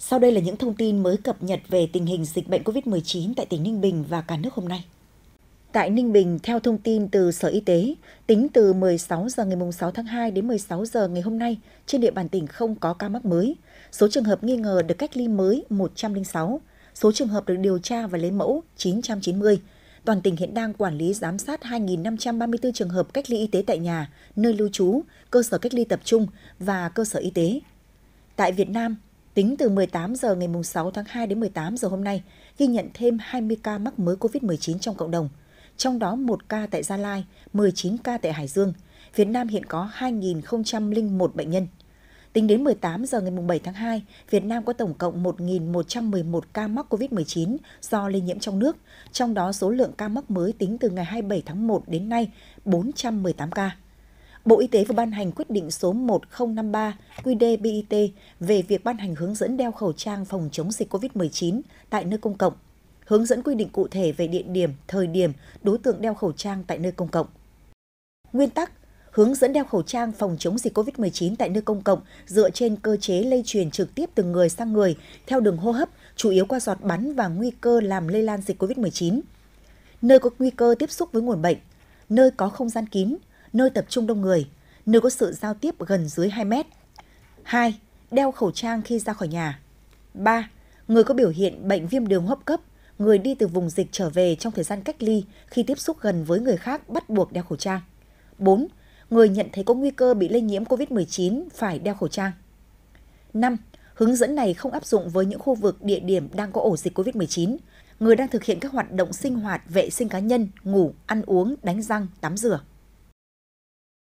Sau đây là những thông tin mới cập nhật về tình hình dịch bệnh COVID-19 tại tỉnh Ninh Bình và cả nước hôm nay. Tại Ninh Bình, theo thông tin từ Sở Y tế, tính từ 16 giờ ngày 6 tháng 2 đến 16 giờ ngày hôm nay, trên địa bàn tỉnh không có ca mắc mới. Số trường hợp nghi ngờ được cách ly mới 106, số trường hợp được điều tra và lấy mẫu 990. Toàn tỉnh hiện đang quản lý giám sát 2.534 trường hợp cách ly y tế tại nhà, nơi lưu trú, cơ sở cách ly tập trung và cơ sở y tế. Tại Việt Nam, Tính từ 18 giờ ngày 6 tháng 2 đến 18 giờ hôm nay, ghi nhận thêm 20 ca mắc mới COVID-19 trong cộng đồng, trong đó 1 ca tại Gia Lai, 19 ca tại Hải Dương. Việt Nam hiện có 2.001 bệnh nhân. Tính đến 18 giờ ngày 7 tháng 2, Việt Nam có tổng cộng 1.111 ca mắc COVID-19 do lây nhiễm trong nước, trong đó số lượng ca mắc mới tính từ ngày 27 tháng 1 đến nay 418 ca. Bộ Y tế vừa ban hành quyết định số 1053 QĐ-BIT về việc ban hành hướng dẫn đeo khẩu trang phòng chống dịch COVID-19 tại nơi công cộng, hướng dẫn quy định cụ thể về địa điểm, thời điểm, đối tượng đeo khẩu trang tại nơi công cộng. Nguyên tắc, hướng dẫn đeo khẩu trang phòng chống dịch COVID-19 tại nơi công cộng dựa trên cơ chế lây truyền trực tiếp từ người sang người theo đường hô hấp, chủ yếu qua giọt bắn và nguy cơ làm lây lan dịch COVID-19. Nơi có nguy cơ tiếp xúc với nguồn bệnh, nơi có không gian kín, nơi tập trung đông người, nơi có sự giao tiếp gần dưới 2 mét. 2. Đeo khẩu trang khi ra khỏi nhà. 3. Người có biểu hiện bệnh viêm đường hấp cấp, người đi từ vùng dịch trở về trong thời gian cách ly khi tiếp xúc gần với người khác bắt buộc đeo khẩu trang. 4. Người nhận thấy có nguy cơ bị lây nhiễm COVID-19 phải đeo khẩu trang. 5. Hướng dẫn này không áp dụng với những khu vực địa điểm đang có ổ dịch COVID-19, người đang thực hiện các hoạt động sinh hoạt vệ sinh cá nhân, ngủ, ăn uống, đánh răng, tắm rửa.